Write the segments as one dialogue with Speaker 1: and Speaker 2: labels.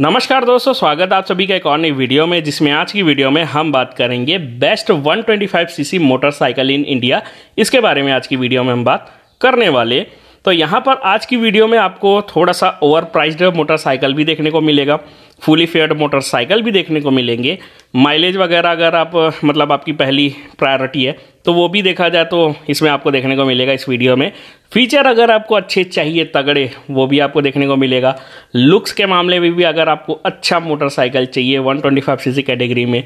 Speaker 1: नमस्कार दोस्तों स्वागत आप सभी का एक और नई वीडियो में जिसमें आज की वीडियो में हम बात करेंगे best 125 CC motorcycle in India इसके बारे में आज की वीडियो में हम बात करने वाले तो यहाँ पर आज की वीडियो में आपको थोड़ा सा ओवर प्राइज्ड मोटरसाइकिल भी देखने को मिलेगा फुली फेयर्ड मोटरसाइकिल भी देखने को मिलेंगे माइलेज वगैरह अगर आप मतलब आपकी पहली प्रायोरिटी है तो वो भी देखा जाए तो इसमें आपको देखने को मिलेगा इस वीडियो में फीचर अगर आपको अच्छे चाहिए तगड़े वो भी आपको देखने को मिलेगा लुक्स के मामले में भी, भी अगर आपको अच्छा मोटरसाइकिल चाहिए 125 ट्वेंटी कैटेगरी में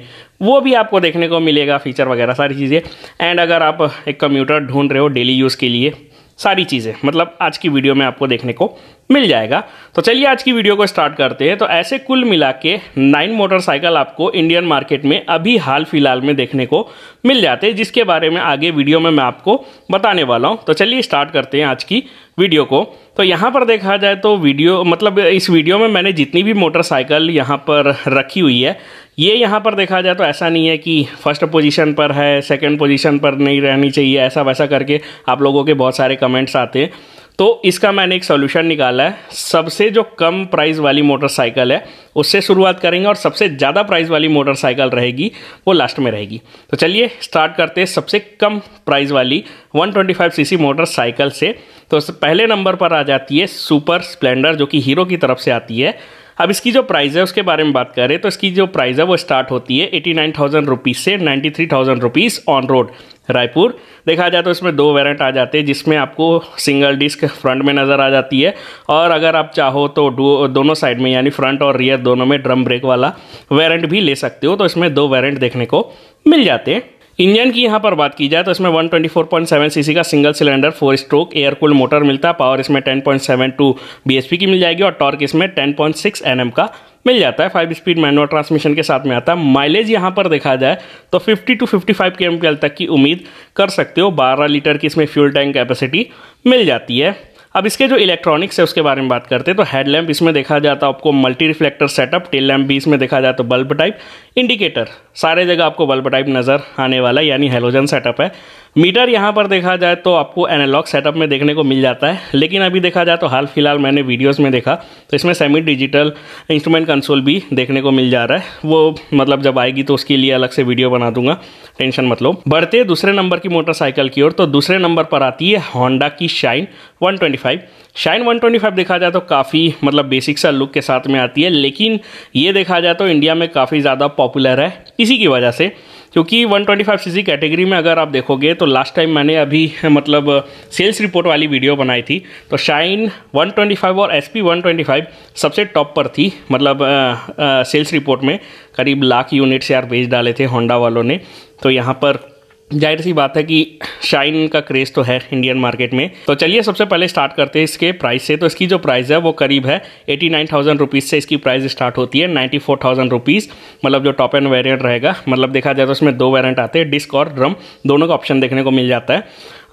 Speaker 1: वो भी आपको देखने को मिलेगा फीचर वगैरह सारी चीज़ें एंड अगर आप एक कंप्यूटर ढूंढ रहे हो डेली यूज़ के लिए सारी चीज़ें मतलब आज की वीडियो में आपको देखने को मिल जाएगा तो चलिए आज की वीडियो को स्टार्ट करते हैं तो ऐसे कुल मिला के नाइन मोटरसाइकिल आपको इंडियन मार्केट में अभी हाल फिलहाल में देखने को मिल जाते हैं जिसके बारे में आगे वीडियो में मैं आपको बताने वाला हूँ तो चलिए स्टार्ट करते हैं आज की वीडियो को तो यहाँ पर देखा जाए तो वीडियो मतलब इस वीडियो में मैंने जितनी भी मोटरसाइकिल यहाँ पर रखी हुई है ये यहाँ पर देखा जाए तो ऐसा नहीं है कि फर्स्ट पोजीशन पर है सेकंड पोजीशन पर नहीं रहनी चाहिए ऐसा वैसा करके आप लोगों के बहुत सारे कमेंट्स आते हैं तो इसका मैंने एक सोल्यूशन निकाला है सबसे जो कम प्राइस वाली मोटरसाइकिल है उससे शुरुआत करेंगे और सबसे ज़्यादा प्राइस वाली मोटरसाइकिल रहेगी वो लास्ट में रहेगी तो चलिए स्टार्ट करते हैं सबसे कम प्राइस वाली 125 सीसी मोटरसाइकिल से तो पहले नंबर पर आ जाती है सुपर स्प्लेंडर जो कि हीरो की तरफ से आती है अब इसकी जो प्राइस है उसके बारे में बात करें तो इसकी जो प्राइस है वो स्टार्ट होती है एटी नाइन थाउजेंड रुपीज़ से ninety three thousand rupees on road Raipur देखा जाए तो इसमें दो वेरिएंट आ जाते हैं जिसमें आपको सिंगल डिस्क फ्रंट में नज़र आ जाती है और अगर आप चाहो तो दोनों साइड में यानी फ्रंट और रियर दोनों में ड्रम ब्रेक वाला वेरिएंट भी ले सकते हो तो इसमें दो वेरिएंट देखने को मिल जाते हैं इंजन की यहाँ पर बात की जाए तो इसमें 124.7 सीसी का single cylinder four stroke air cool motor मिलता है पावर इसमें 10.72 बीएचपी की मिल जाएगी और टॉर्क इसमें 10.6 एनएम का मिल जाता है फाइव स्पीड मैनुअल ट्रांसमिशन के साथ में आता है माइलेज यहाँ पर देखा जाए तो 50 टू 55 के एम तक की उम्मीद कर सकते हो 12 लीटर की इसमें फ्यूल टैंक कैपेसिटी मिल जाती है अब इसके जो इलेक्ट्रॉनिक्स है उसके बारे में बात करते हैं तो हेडलैम्प इसमें देखा जाता तो है आपको multi reflector setup tail lamp भी इसमें देखा जाता है बल्ब टाइप इंडिकेटर सारे जगह आपको बल्ब टाइप नज़र आने वाला यानी हेलोजन सेटअप है मीटर यहाँ पर देखा जाए तो आपको एनालॉग सेटअप में देखने को मिल जाता है लेकिन अभी देखा जाए तो हाल फिलहाल मैंने वीडियोस में देखा तो इसमें सेमी डिजिटल इंस्ट्रूमेंट कंसोल भी देखने को मिल जा रहा है वो मतलब जब आएगी तो उसके लिए अलग से वीडियो बना दूंगा टेंशन मतलब बढ़ते दूसरे नंबर की मोटरसाइकिल की ओर तो दूसरे नंबर पर आती है होंडा की शाइन वन शाइन 125 देखा जाए तो काफ़ी मतलब बेसिक सा लुक के साथ में आती है लेकिन ये देखा जाए तो इंडिया में काफ़ी ज़्यादा पॉपुलर है इसी की वजह से क्योंकि 125 सीसी कैटेगरी में अगर आप देखोगे तो लास्ट टाइम मैंने अभी मतलब सेल्स रिपोर्ट वाली वीडियो बनाई थी तो शाइन 125 और एस 125 सबसे टॉप पर थी मतलब सेल्स रिपोर्ट में करीब लाख यूनिट से यार बेच डाले थे होंडा वालों ने तो यहाँ पर जाहिर सी बात है कि शाइन का क्रेज़ तो है इंडियन मार्केट में तो चलिए सबसे पहले स्टार्ट करते हैं इसके प्राइस से तो इसकी जो प्राइस है वो करीब है एटी नाइन थाउजेंड रुपीज़ से इसकी प्राइस स्टार्ट होती है नाइन्टी फोर थाउजेंड रुपीज़ मतलब जो टॉप एंड वेरियंट रहेगा मतलब देखा जाए तो उसमें दो वेरियंट आते हैं डिस्क और ड्रम दोनों का ऑप्शन देखने को मिल जाता है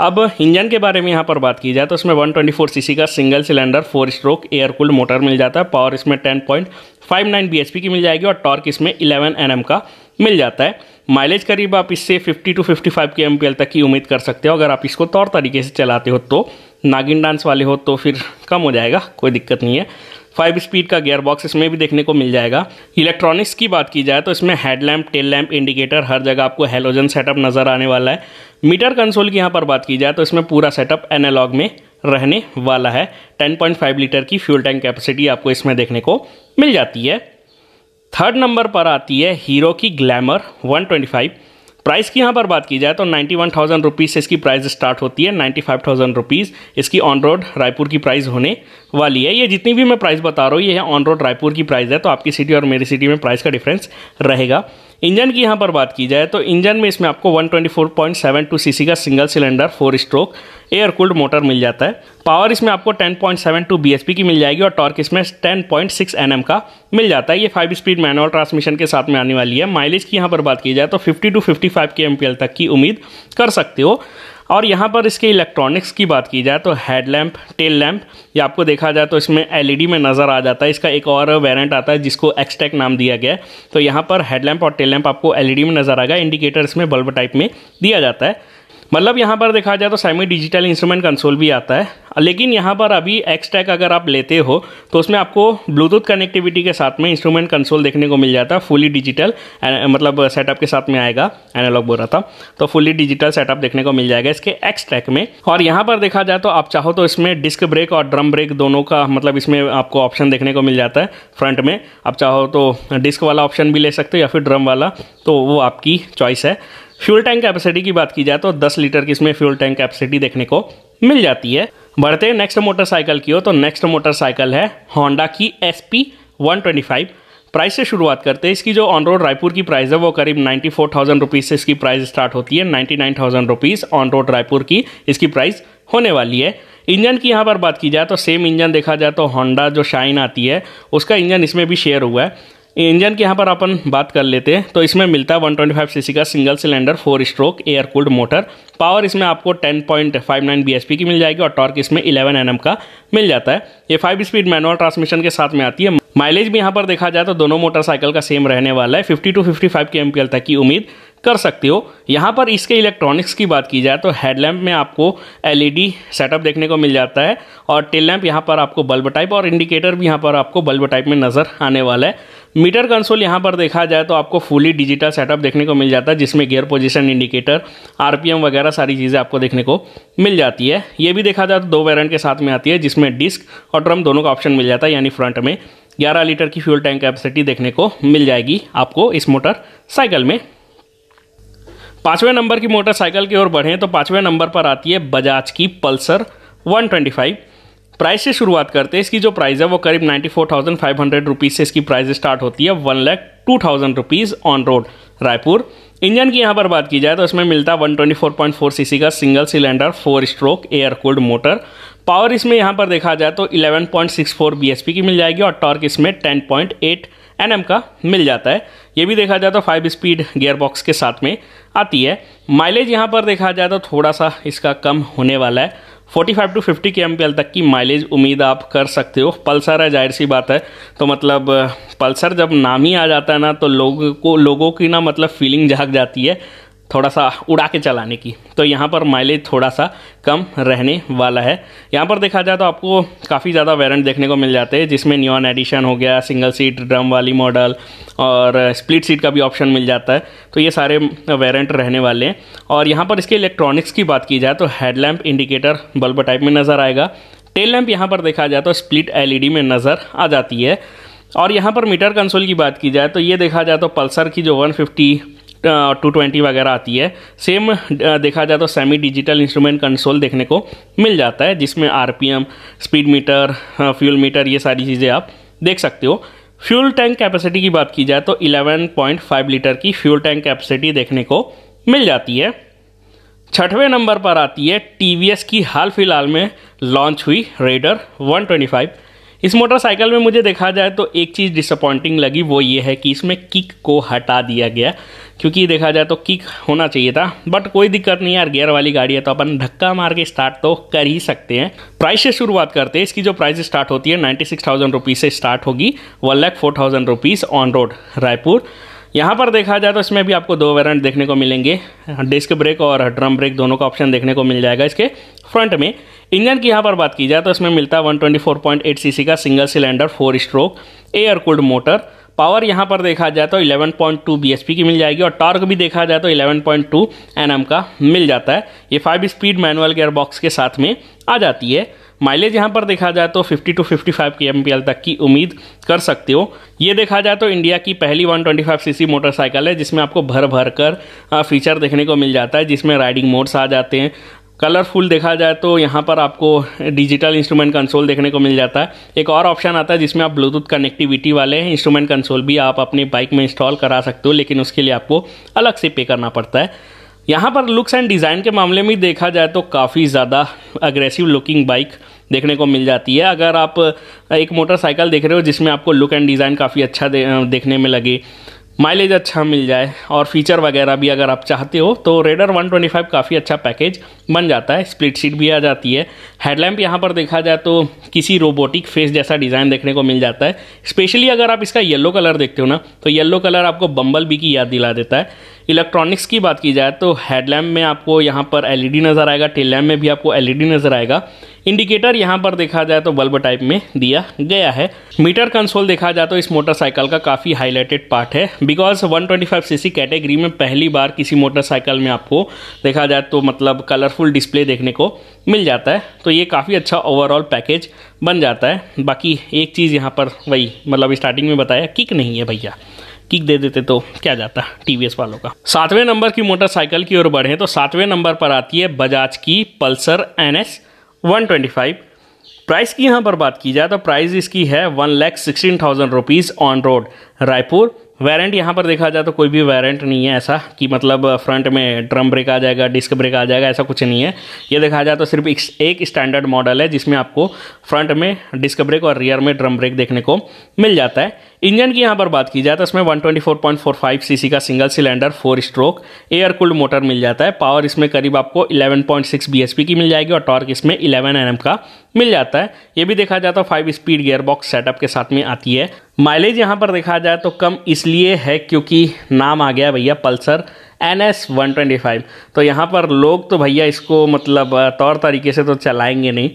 Speaker 1: अब इंजन के बारे में यहाँ पर बात की जाए तो इसमें वन ट्वेंटी का single cylinder four stroke air cool motor मिल जाता है पावर इसमें टेन पॉइंट की मिल जाएगी और टॉर्क इसमें इलेवन एन का मिल जाता है माइलेज करीब आप इससे 50 टू 55 के एम तक की उम्मीद कर सकते हो अगर आप इसको तौर तरीके से चलाते हो तो नागिन डांस वाले हो तो फिर कम हो जाएगा कोई दिक्कत नहीं है फाइव स्पीड का गियर बॉक्स इसमें भी देखने को मिल जाएगा इलेक्ट्रॉनिक्स की बात की जाए तो इसमें हेडलैम्प टेल लैम्प इंडिकेटर हर जगह आपको हेलोजन सेटअप नज़र आने वाला है मीटर कंसोल की यहाँ पर बात की जाए तो इसमें पूरा सेटअप एनालॉग में रहने वाला है 10.5 लीटर की फ्यूल टैंक कैपेसिटी आपको इसमें देखने को मिल जाती है थर्ड नंबर पर आती है हीरो की ग्लैमर 125 प्राइस की यहाँ पर बात की जाए तो नाइन्टी वन थाउजेंड रुपीज़ से इसकी प्राइस स्टार्ट होती है नाइन्टी फाइव थाउजेंड रुपीज़ इसकी ऑन रोड रायपुर की प्राइस होने वाली है ये जितनी भी मैं प्राइस बता रहा हूँ ये ऑन रोड रायपुर की प्राइस है तो आपकी सिटी और मेरी सिटी में प्राइस का डिफरेंस रहेगा इंजन की यहाँ पर बात की जाए तो इंजन में इसमें आपको 124.72 सीसी का single cylinder four stroke air cooled motor मिल जाता है पावर इसमें आपको 10.72 bhp की मिल जाएगी और टॉर्क इसमें 10.6 nm का मिल जाता है ये फाइव स्पीड मैनुअल ट्रांसमिशन के साथ में आने वाली है माइलेज की यहाँ पर बात की जाए तो fifty two five K M तक की उम्मीद कर सकते हो और यहाँ पर इसके इलेक्ट्रॉनिक्स की बात की जाए तो हेड लैम्प टेल लैम्प ये आपको देखा जाए तो इसमें एलईडी में नज़र आ जाता है इसका एक और वेरिएंट आता है जिसको एक्सटेक नाम दिया गया है तो यहाँ पर हेड लैम्प और टेल लैम्प आपको एलईडी में नज़र आएगा इंडिकेटर इसमें बल्ब टाइप में दिया जाता है मतलब यहाँ पर देखा जाए तो सेमी डिजिटल इंस्ट्रूमेंट कंसोल भी आता है लेकिन यहाँ पर अभी एक्सटैक अगर आप लेते हो तो उसमें आपको ब्लूटूथ कनेक्टिविटी के साथ में इंस्ट्रूमेंट कंसोल देखने को मिल जाता है फुली डिजिटल मतलब सेटअप के साथ में आएगा एनालॉग बोल रहा था तो फुली डिजिटल सेटअप देखने को मिल जाएगा इसके एक्सटैक में और यहाँ पर देखा जाए तो आप चाहो तो इसमें डिस्क ब्रेक और ड्रम ब्रेक दोनों का मतलब इसमें आपको ऑप्शन देखने को मिल जाता है फ्रंट में आप चाहो तो डिस्क वाला ऑप्शन भी ले सकते हो या फिर ड्रम वाला तो वो आपकी चॉइस है फ्यूल टैंक कैपेसिटी की बात की जाए तो 10 लीटर की इसमें फ्यूल टैंक कैपेसिटी देखने को मिल जाती है बढ़ते हैं नेक्स्ट मोटरसाइकिल की हो तो नेक्स्ट मोटरसाइकिल है होंडा की एस पी प्राइस से शुरुआत करते हैं इसकी जो ऑन रोड रायपुर की प्राइस है वो करीब नाइन्टी फोर थाउजेंड रुपीज़ से इसकी प्राइस स्टार्ट होती है ninety nine thousand rupees on road Raipur की इसकी प्राइस होने वाली है इंजन की यहाँ पर बात की जाए तो सेम इंजन देखा जाए तो होंडा जो शाइन आती है उसका इंजन इसमें भी शेयर हुआ है इंजन की यहाँ पर अपन बात कर लेते हैं तो इसमें मिलता है 125 सीसी का single cylinder four stroke air cooled motor power इसमें आपको 10.59 पॉइंट की मिल जाएगी और टॉर्क इसमें 11 एन का मिल जाता है ये फाइव स्पीड मैनुअल ट्रांसमिशन के साथ में आती है माइलेज भी यहाँ पर देखा जाए तो दोनों मोटरसाइकिल का सेम रहने वाला है fifty two five K M तक की उम्मीद कर सकते हो यहाँ पर इसके इलेक्ट्रॉनिक्स की बात की जाए तो हेडलैम्प में आपको एलईडी सेटअप e देखने को मिल जाता है और टेल लैम्प यहाँ पर आपको बल्ब टाइप और इंडिकेटर भी यहाँ पर आपको बल्ब टाइप में नज़र आने वाला है मीटर कंसोल यहाँ पर देखा जाए तो आपको फुली डिजिटल सेटअप देखने को मिल जाता है जिसमें गियर पोजीशन इंडिकेटर आरपीएम वगैरह सारी चीज़ें आपको देखने को मिल जाती है ये भी देखा जाए तो दो वेरियंट के साथ में आती है जिसमें डिस्क और ड्रम दोनों का ऑप्शन मिल जाता है यानी फ्रंट में 11 लीटर की फ्यूल टैंक कैपेसिटी देखने को मिल जाएगी आपको इस मोटर साइकिल में पाँचवें नंबर की मोटरसाइकिल की ओर बढ़ें तो पाँचवें नंबर पर आती है बजाज की पल्सर 125 प्राइस से शुरुआत करते हैं इसकी जो प्राइस है वो करीब ninety four thousand five hundred rupees से इसकी प्राइस स्टार्ट होती है one lakh two thousand rupees on road Raipur engine की यहाँ पर बात की जाए तो इसमें मिलता है one twenty four point four C का single cylinder four stroke air cooled motor power इसमें यहाँ पर देखा जाए तो 11.64 पी की मिल जाएगी और टॉर्क इसमें 10.8 एम का मिल जाता है ये भी देखा जाए तो फाइव स्पीड गेयरबॉक्स बॉक्स के साथ में आती है माइलेज यहाँ पर देखा जाए तो थोड़ा सा इसका कम होने वाला है 45 टू 50 के तक की माइलेज उम्मीद आप कर सकते हो पल्सर है जाहिर सी बात है तो मतलब पल्सर जब नाम ही आ जाता है ना तो लोगों को लोगों की ना मतलब फीलिंग जाग जाती है थोड़ा सा उड़ा के चलाने की तो यहाँ पर माइलेज थोड़ा सा कम रहने वाला है यहाँ पर देखा जाए तो आपको काफ़ी ज़्यादा वेरेंट देखने को मिल जाते हैं जिसमें न्यून एडिशन हो गया सिंगल सीट ड्रम वाली मॉडल और स्प्लिट सीट का भी ऑप्शन मिल जाता है तो ये सारे वेरेंट रहने वाले हैं और यहाँ पर इसके इलेक्ट्रॉनिक्स की बात की जाए तो हेडलैम्प इंडिकेटर बल्ब टाइप में नज़र आएगा टेल लैम्प यहाँ पर देखा जाए तो स्प्लिट एल में नज़र आ जाती है और यहाँ पर मीटर कंसोल की बात की जाए तो ये देखा जाए तो पल्सर की जो 150 टू ट्वेंटी वगैरह आती है सेम देखा जाए तो सेमी डिजिटल इंस्ट्रूमेंट कंसोल देखने को मिल जाता है जिसमें एम स्पीड मीटर फ्यूल मीटर ये सारी चीज़ें आप देख सकते हो फ्यूल टैंक कैपेसिटी की बात की जाए तो 11.5 लीटर की फ्यूल टैंक कैपेसिटी देखने को मिल जाती है छठवें नंबर पर आती है टी की हाल फिलहाल में लॉन्च हुई रेडर 125 इस मोटरसाइकिल में मुझे देखा जाए तो एक चीज़ डिसअपॉइंटिंग लगी वो ये है कि इसमें किक को हटा दिया गया क्योंकि देखा जाए तो किक होना चाहिए था बट कोई दिक्कत नहीं यार गियर वाली गाड़ी है तो अपन धक्का मार के स्टार्ट तो कर ही सकते हैं प्राइस से शुरुआत करते हैं इसकी जो प्राइस स्टार्ट होती है नाइन्टी सिक्स थाउजेंड रुपीज़ से स्टार्ट होगी one lakh four thousand rupees on road Raipur यहाँ पर देखा जाए तो इसमें भी आपको दो वेरिएंट देखने को मिलेंगे डिस्क ब्रेक और ड्रम ब्रेक दोनों का ऑप्शन देखने को मिल जाएगा इसके फ्रंट में इंजन की यहाँ पर बात की जाए तो इसमें मिलता है 124.8 सीसी का single cylinder four stroke air cooled motor power यहाँ पर देखा जाए तो 11.2 पॉइंट की मिल जाएगी और टॉर्क भी देखा जाए तो 11.2 पॉइंट का मिल जाता है ये five speed manual gear box के साथ में आ जाती है माइलेज यहाँ पर देखा जाए तो 50 टू 55 के तक की उम्मीद कर सकते हो ये देखा जाए तो इंडिया की पहली 125 सीसी मोटरसाइकिल है जिसमें आपको भर भर कर फीचर देखने को मिल जाता है जिसमें राइडिंग मोड्स आ जाते हैं कलरफुल देखा जाए तो यहाँ पर आपको डिजिटल इंस्ट्रूमेंट कंसोल देखने को मिल जाता है एक और ऑप्शन आता है जिसमें आप ब्लूटूथ कनेक्टिविटी वाले इंस्ट्रूमेंट कंसोल भी आप अपने बाइक में इंस्टॉल करा सकते हो लेकिन उसके लिए आपको अलग से पे करना पड़ता है यहाँ पर लुक्स एंड डिज़ाइन के मामले में देखा जाए तो काफ़ी ज़्यादा अग्रेसिव लुकिंग बाइक देखने को मिल जाती है अगर आप एक मोटरसाइकिल देख रहे हो जिसमें आपको लुक एंड डिज़ाइन काफ़ी अच्छा दे, देखने में लगे माइलेज अच्छा मिल जाए और फीचर वगैरह भी अगर आप चाहते हो तो रेडर 125 काफ़ी अच्छा पैकेज बन जाता है स्प्लिट सीट भी आ जाती है हेडलैम्प यहाँ पर देखा जाए तो किसी रोबोटिक फेस जैसा डिज़ाइन देखने को मिल जाता है स्पेशली अगर आप इसका येलो कलर देखते हो ना तो येलो कलर आपको बम्बल बी की याद दिला देता है इलेक्ट्रॉनिक्स की बात की जाए तो हेडलैम्प में आपको यहाँ पर एलईडी e नज़र आएगा टेल लैम्प में भी आपको एलईडी e नज़र आएगा इंडिकेटर यहाँ पर देखा जाए तो बल्ब टाइप में दिया गया है मीटर कंसोल देखा जाए तो इस मोटरसाइकिल का काफ़ी हाईलाइटेड पार्ट है बिकॉज 125 ट्वेंटी कैटेगरी में पहली बार किसी मोटरसाइकिल में आपको देखा जाए तो मतलब कलरफुल डिस्प्ले देखने को मिल जाता है तो ये काफ़ी अच्छा ओवरऑल पैकेज बन जाता है बाकी एक चीज़ यहाँ पर वही मतलब स्टार्टिंग में बताया किक नहीं है भैया किक दे देते तो क्या जाता टीवीएस वालों का सातवें नंबर की मोटरसाइकिल की ओर बढ़े तो सातवें नंबर पर आती है बजाज की Pulsar N S one twenty five price की यहाँ पर बात की जाए तो प्राइस इसकी है one lakh sixteen thousand rupees on road Raipur warrant यहाँ पर देखा जाए तो कोई भी वारंट नहीं है ऐसा कि मतलब फ्रंट में ड्रम ब्रेक आ जाएगा डिस्क ब्रेक आ जाएगा ऐसा कुछ नहीं है ये देखा जाए तो सिर्फ एक स्टैंडर्ड मॉडल है जिसमें आपको फ्रंट में डिस्क ब्रेक और रियर में ड्रम ब्रेक देखने को मिल जाता है इंजन की यहाँ पर बात की जाए तो इसमें 124.45 सीसी का single cylinder four stroke air cooled motor मिल जाता है पावर इसमें करीब आपको 11.6 bhp की मिल जाएगी और टॉर्क इसमें 11 एनएम का मिल जाता है ये भी देखा जाए तो फाइव स्पीड गेयरबॉक्स सेटअप के साथ में आती है माइलेज यहाँ पर देखा जाए तो कम इसलिए है क्योंकि नाम आ गया भैया Pulsar N S one twenty five तो यहाँ पर लोग तो भैया इसको मतलब तौर तरीके से तो चलाएंगे नहीं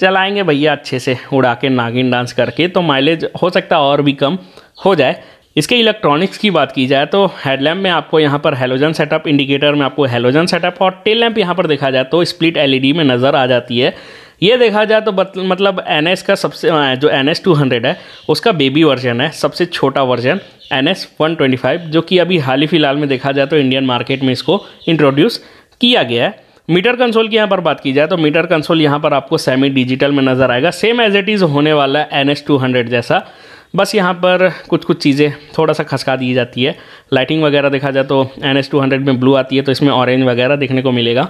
Speaker 1: चलाएंगे भैया अच्छे से उड़ा के नागिन डांस करके तो माइलेज हो सकता है और भी कम हो जाए इसके इलेक्ट्रॉनिक्स की बात की जाए तो हेडलैम्प में आपको यहाँ पर हेलोजन सेटअप इंडिकेटर में आपको हेलोजन सेटअप और टेल लैम्प यहाँ पर देखा जाए तो स्प्लिट एल में नज़र आ जाती है ये देखा जाए तो मतलब एन का सबसे जो एन एस है उसका बेबी वर्जन है सबसे छोटा वर्जन एन एस जो कि अभी हाल ही फिलहाल में देखा जाए तो इंडियन मार्केट में इसको इंट्रोड्यूस किया गया है मीटर कंसोल की यहाँ पर बात की जाए तो मीटर कंसोल यहाँ पर आपको सेमी डिजिटल में नज़र आएगा सेम एज इट इज़ होने वाला है एन एस टू हंड्रेड जैसा बस यहाँ पर कुछ कुछ चीज़ें थोड़ा सा खसका दी जाती है लाइटिंग वगैरह देखा जाए तो एन एस टू हंड्रेड में ब्लू आती है तो इसमें ऑरेंज वगैरह देखने को मिलेगा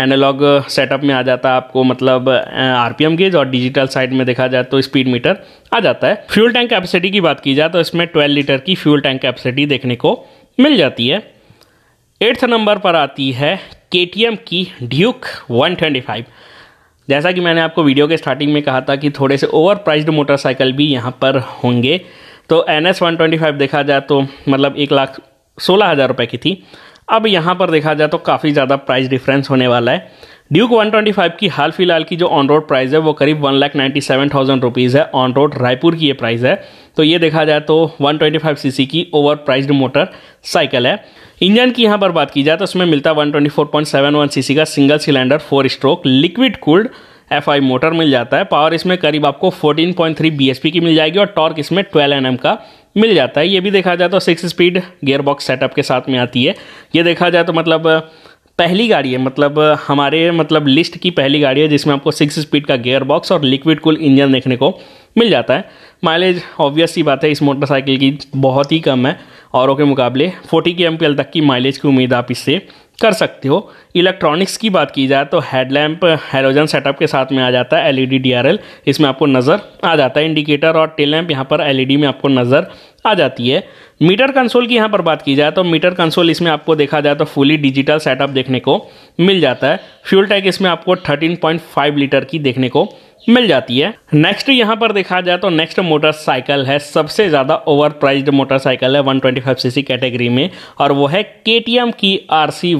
Speaker 1: एनालॉग सेटअप uh, में आ जाता है आपको मतलब आर पी एम गेज और डिजिटल साइड में देखा जाए तो स्पीड मीटर आ जाता है फ्यूल टैंक कैपेसिटी की बात की जाए तो इसमें ट्वेल्व लीटर की फ्यूल टैंक कैपेसिटी देखने को मिल जाती है एट्थ नंबर पर आती है के की ड्यूक 125 जैसा कि मैंने आपको वीडियो के स्टार्टिंग में कहा था कि थोड़े से ओवर प्राइज्ड मोटरसाइकिल भी यहाँ पर होंगे तो N S one twenty five देखा जाए तो मतलब एक लाख सोलह हज़ार रुपये की थी अब यहाँ पर देखा जाए तो काफ़ी ज़्यादा प्राइस डिफरेंस होने वाला है ड्यूक 125 की हाल फिलहाल की जो ऑन रोड प्राइस है वो करीब one lakh ninety seven thousand rupees है ऑन रोड रायपुर की ये प्राइस है तो ये देखा जाए तो 125 सीसी की ओवर प्राइज्ड मोटर साइकिल है इंजन की यहाँ पर बात की जाए तो उसमें मिलता है 124.71 सीसी का single cylinder four stroke liquid cooled F I motor मिल जाता है पावर इसमें करीब आपको 14.3 बीएसपी की मिल जाएगी और टॉर्क इसमें 12 एनएम का मिल जाता है ये भी देखा जाए तो six speed gear box setup के साथ में आती है ये देखा जाए तो मतलब पहली गाड़ी है मतलब हमारे मतलब लिस्ट की पहली गाड़ी है जिसमें आपको सिक्स स्पीड का गेयर बॉक्स और लिक्विड कूल इंजन देखने को मिल जाता है माइलेज ऑब्वियस सी बात है इस मोटरसाइकिल की बहुत ही कम है औरों के मुकाबले 40 के एम तक की माइलेज की उम्मीद आप इससे कर सकते हो इलेक्ट्रॉनिक्स की बात की जाए तो हेडलैम्प हेलोजन सेटअप के साथ में आ जाता है एलईडी डीआरएल e इसमें आपको नज़र आ जाता है इंडिकेटर और टेल लैम्प यहाँ पर एलईडी e में आपको नज़र आ जाती है मीटर कंसोल की यहाँ पर बात की जाए तो मीटर कंसोल इसमें आपको देखा जाए तो फुली डिजिटल सेटअप देखने को मिल जाता है फ्यूल टैंक इसमें आपको थर्टीन लीटर की देखने को मिल जाती है नेक्स्ट यहाँ पर देखा जाए तो नेक्स्ट मोटरसाइकिल है सबसे ज़्यादा ओवर प्राइज मोटरसाइकिल है 125 सीसी कैटेगरी में और वो है के की आर सी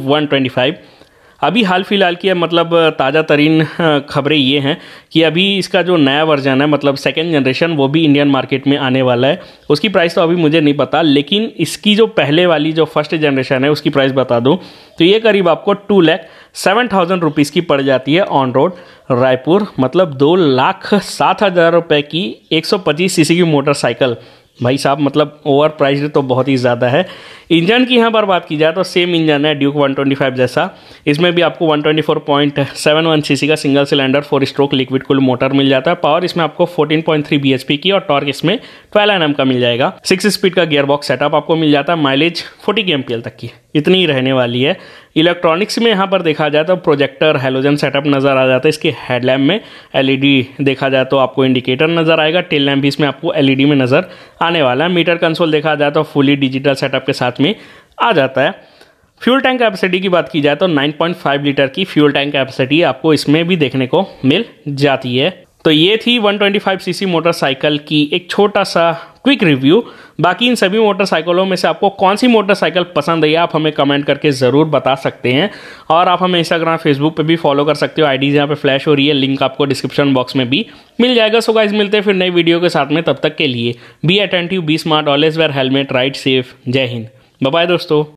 Speaker 1: अभी हाल फिलहाल की मतलब ताज़ा तरीन खबरें ये हैं कि अभी इसका जो नया वर्जन है मतलब सेकेंड जनरेशन वो भी इंडियन मार्केट में आने वाला है उसकी प्राइस तो अभी मुझे नहीं पता लेकिन इसकी जो पहले वाली जो फर्स्ट जनरेशन है उसकी प्राइस बता दूँ तो ये करीब आपको two lakh seven thousand rupees की पड़ जाती है ऑन रोड रायपुर मतलब दो लाख सात हज़ार रुपये की एक सौ पच्चीस सी की मोटरसाइकिल भाई साहब मतलब ओवर प्राइज तो बहुत ही ज़्यादा है इंजन की यहाँ पर बात की जाए तो सेम इंजन है ड्यूक 125 जैसा इसमें भी आपको 124.71 सीसी का single cylinder four stroke liquid cooled motor मिल जाता है पावर इसमें आपको 14.3 बीएचपी की और टॉर्क इसमें 12 एनएम का मिल जाएगा सिक्स स्पीड का गियर बॉक्स सेटअप आपको मिल जाता है माइलेज फोर्टी के तक की इतनी ही रहने वाली है इलेक्ट्रॉनिक्स में यहाँ पर देखा जाए तो प्रोजेक्टर हेलोजन सेटअप नज़र आ जाता है इसके हेडलैम्प में एलईडी e देखा जाए तो आपको इंडिकेटर नज़र आएगा टेल लैम्प भी इसमें आपको एलईडी e में नज़र आने वाला है मीटर कंसोल देखा जाए तो फुली डिजिटल सेटअप के साथ हाथ में आ जाता है फ्यूल टैंक कैपेसिटी की बात की जाए तो 9.5 लीटर की फ्यूल टैंक कैपेसिटी आपको इसमें भी देखने को मिल जाती है तो ये थी 125 सीसी मोटरसाइकिल की एक छोटा सा क्विक रिव्यू बाकी इन सभी मोटरसाइकिलों में से आपको कौन सी मोटरसाइकिल पसंद आई आप हमें कमेंट करके ज़रूर बता सकते हैं और आप हमें इंस्टाग्राम फेसबुक पे भी फॉलो कर सकते हो आईडीज यहाँ पे फ्लैश हो रही है लिंक आपको डिस्क्रिप्शन बॉक्स में भी मिल जाएगा सो गाइज मिलते हैं फिर नई वीडियो के साथ में तब तक के लिए be attentive be smart always wear helmet ride safe जय हिंद बाय दोस्तों